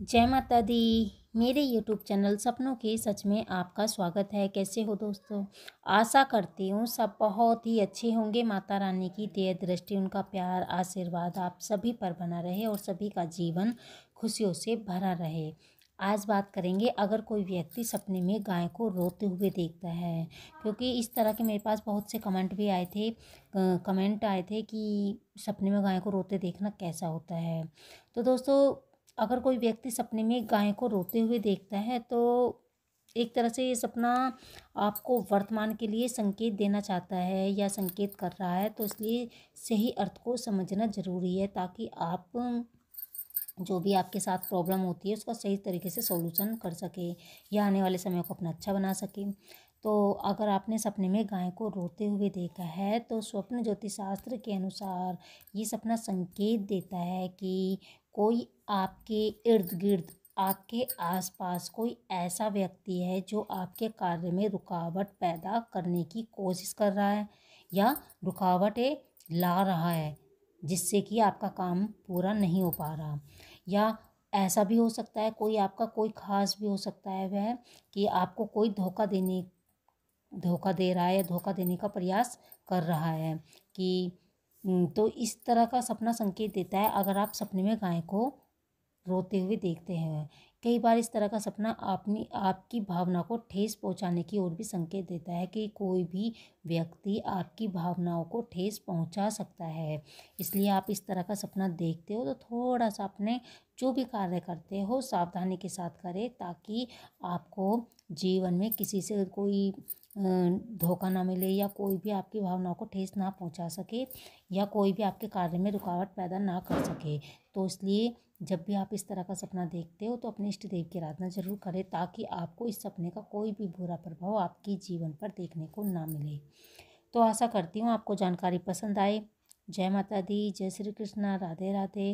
जय माता दी मेरे यूट्यूब चैनल सपनों के सच में आपका स्वागत है कैसे हो दोस्तों आशा करती हूँ सब बहुत ही अच्छे होंगे माता रानी की दे दृष्टि उनका प्यार आशीर्वाद आप सभी पर बना रहे और सभी का जीवन खुशियों से भरा रहे आज बात करेंगे अगर कोई व्यक्ति सपने में गाय को रोते हुए देखता है क्योंकि इस तरह के मेरे पास बहुत से कमेंट भी आए थे कमेंट आए थे कि सपने में गाय को रोते देखना कैसा होता है तो दोस्तों अगर कोई व्यक्ति सपने में गाय को रोते हुए देखता है तो एक तरह से ये सपना आपको वर्तमान के लिए संकेत देना चाहता है या संकेत कर रहा है तो इसलिए सही अर्थ को समझना ज़रूरी है ताकि आप जो भी आपके साथ प्रॉब्लम होती है उसका सही तरीके से सॉल्यूशन कर सके या आने वाले समय को अपना अच्छा बना सके तो अगर आपने सपने में गाय को रोते हुए देखा है तो स्वप्न ज्योतिष शास्त्र के अनुसार ये सपना संकेत देता है कि कोई आपके इर्द गिर्द आपके आसपास कोई ऐसा व्यक्ति है जो आपके कार्य में रुकावट पैदा करने की कोशिश कर रहा है या रुकावटें ला रहा है जिससे कि आपका काम पूरा नहीं हो पा रहा या ऐसा भी हो सकता है कोई आपका कोई खास भी हो सकता है वह कि आपको कोई धोखा देने धोखा दे रहा है धोखा देने का प्रयास कर रहा है कि हम्म, तो इस तरह का सपना संकेत देता है अगर आप सपने में गाय को रोते हुए देखते हैं कई बार इस तरह का सपना अपनी आपकी भावना को ठेस पहुंचाने की ओर भी संकेत देता है कि कोई भी व्यक्ति आपकी भावनाओं को ठेस पहुंचा सकता है इसलिए आप इस तरह का सपना देखते हो तो थोड़ा सा अपने जो भी कार्य करते हो सावधानी के साथ करें ताकि आपको जीवन में किसी से कोई धोखा ना मिले या कोई भी आपकी भावनाओं को ठेस ना पहुंचा सके या कोई भी आपके कार्य में रुकावट पैदा ना कर सके तो इसलिए जब भी आप इस तरह का सपना देखते हो तो अपने इष्ट देव की आराधना जरूर करें ताकि आपको इस सपने का कोई भी बुरा प्रभाव आपके जीवन पर देखने को ना मिले तो आशा करती हूँ आपको जानकारी पसंद आए जय माता दी जय श्री कृष्णा राधे राधे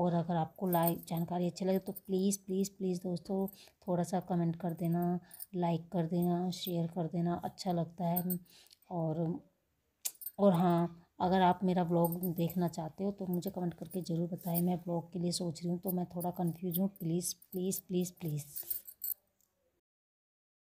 और अगर आपको लाइक जानकारी अच्छी लगे तो प्लीज़ प्लीज़ प्लीज़ दोस्तों थोड़ा सा कमेंट कर देना लाइक कर देना शेयर कर देना अच्छा लगता है और और हाँ अगर आप मेरा ब्लॉग देखना चाहते हो तो मुझे कमेंट करके ज़रूर बताएं मैं ब्लॉग के लिए सोच रही हूँ तो मैं थोड़ा कन्फ्यूज हूँ प्लीज़ प्लीज़ प्लीज़ प्लीज़